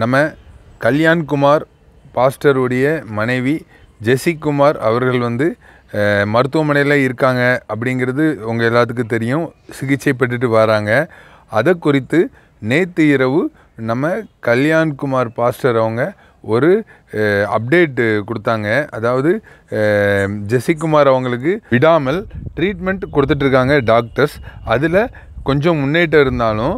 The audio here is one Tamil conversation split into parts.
நம்ம கல்யாண்குமார் பாஸ்டருடைய மனைவி குமார் அவர்கள் வந்து மருத்துவமனையில் இருக்காங்க அப்படிங்கிறது உங்கள் எல்லாத்துக்கும் தெரியும் சிகிச்சை பெற்றுட்டு வராங்க அதை குறித்து நேற்று இரவு நம்ம கல்யாண்குமார் பாஸ்டர் அவங்க ஒரு அப்டேட்டு கொடுத்தாங்க அதாவது ஜெசிக்குமார் அவங்களுக்கு விடாமல் ட்ரீட்மெண்ட் கொடுத்துட்ருக்காங்க டாக்டர்ஸ் அதில் கொஞ்சம் முன்னேற்றம் இருந்தாலும்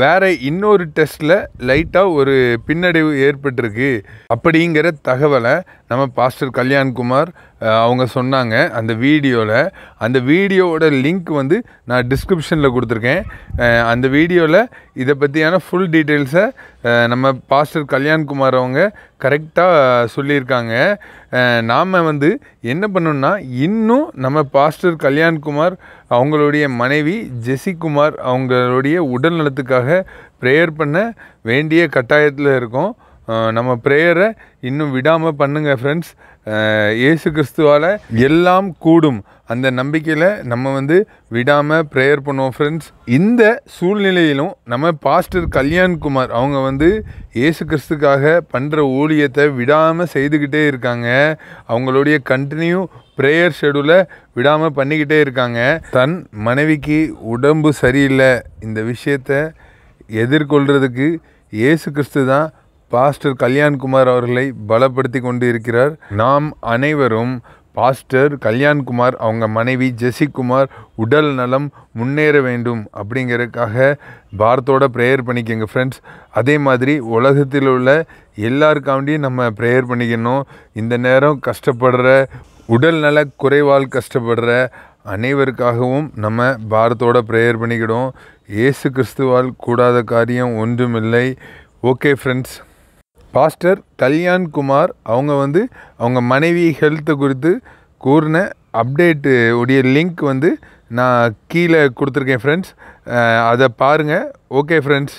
வேறு இன்னொரு டெஸ்ட்டில் லைட்டாக ஒரு பின்னடைவு ஏற்பட்டிருக்கு அப்படிங்கிற தகவலை நம்ம பாஸ்டர் கல்யாண்குமார் அவங்க சொன்னாங்க அந்த வீடியோவில் அந்த வீடியோவோட லிங்க் வந்து நான் டிஸ்கிரிப்ஷனில் கொடுத்துருக்கேன் அந்த வீடியோவில் இதை பற்றியான ஃபுல் டீட்டெயில்ஸை நம்ம பாஸ்டர் கல்யாண்குமார் அவங்க கரெக்டாக சொல்லியிருக்காங்க நாம் வந்து என்ன பண்ணணும்னா இன்னும் நம்ம பாஸ்டர் கல்யாண்குமார் அவங்களுடைய மனைவி ஜெசிகுமார் அவங்களுடைய உடல்நலத்துக்காக ப்ரேயர் பண்ண வேண்டிய கட்டாயத்தில் இருக்கோம் நம்ம ப்ரேயரை இன்னும் விடாமல் பண்ணுங்கள் ஃப்ரெண்ட்ஸ் ஏசு கிறிஸ்துவால் எல்லாம் கூடும் அந்த நம்பிக்கையில் நம்ம வந்து விடாமல் ப்ரேயர் பண்ணுவோம் ஃப்ரெண்ட்ஸ் இந்த சூழ்நிலையிலும் நம்ம பாஸ்டர் கல்யாண்குமார் அவங்க வந்து ஏசு கிறிஸ்துக்காக பண்ணுற ஊழியத்தை விடாமல் செய்துக்கிட்டே இருக்காங்க அவங்களுடைய கண்டினியூ ப்ரேயர் ஷெடியூலை விடாமல் பண்ணிக்கிட்டே இருக்காங்க தன் மனைவிக்கு உடம்பு சரியில்லை இந்த விஷயத்தை எதிர்கொள்கிறதுக்கு ஏசு கிறிஸ்து தான் பாஸ்டர் கல்யாண்குமார் அவர்களை பலப்படுத்தி கொண்டு இருக்கிறார் நாம் அனைவரும் பாஸ்டர் கல்யாண்குமார் அவங்க மனைவி ஜெசிகுமார் உடல் நலம் முன்னேற வேண்டும் அப்படிங்கிறதுக்காக பாரத்தோட ப்ரேயர் பண்ணிக்கோங்க ஃப்ரெண்ட்ஸ் அதே மாதிரி உலகத்தில் உள்ள எல்லாருக்காண்டியும் நம்ம ப்ரேயர் பண்ணிக்கணும் இந்த நேரம் கஷ்டப்படுற உடல் நல குறைவால் கஷ்டப்படுற அனைவருக்காகவும் நம்ம பாரத்தோட ப்ரேயர் பண்ணிக்கிடும் இயேசு கிறிஸ்துவால் கூடாத காரியம் ஒன்றுமில்லை okay friends pastor Kalyan Kumar அவங்க வந்து அவங்க மனைவி ஹெல்த்தை குறித்து கூறின அப்டேட்டு உடைய லிங்க் வந்து நான் கீழே கொடுத்துருக்கேன் ஃப்ரெண்ட்ஸ் அதை பாருங்கள் ஓகே ஃப்ரெண்ட்ஸ்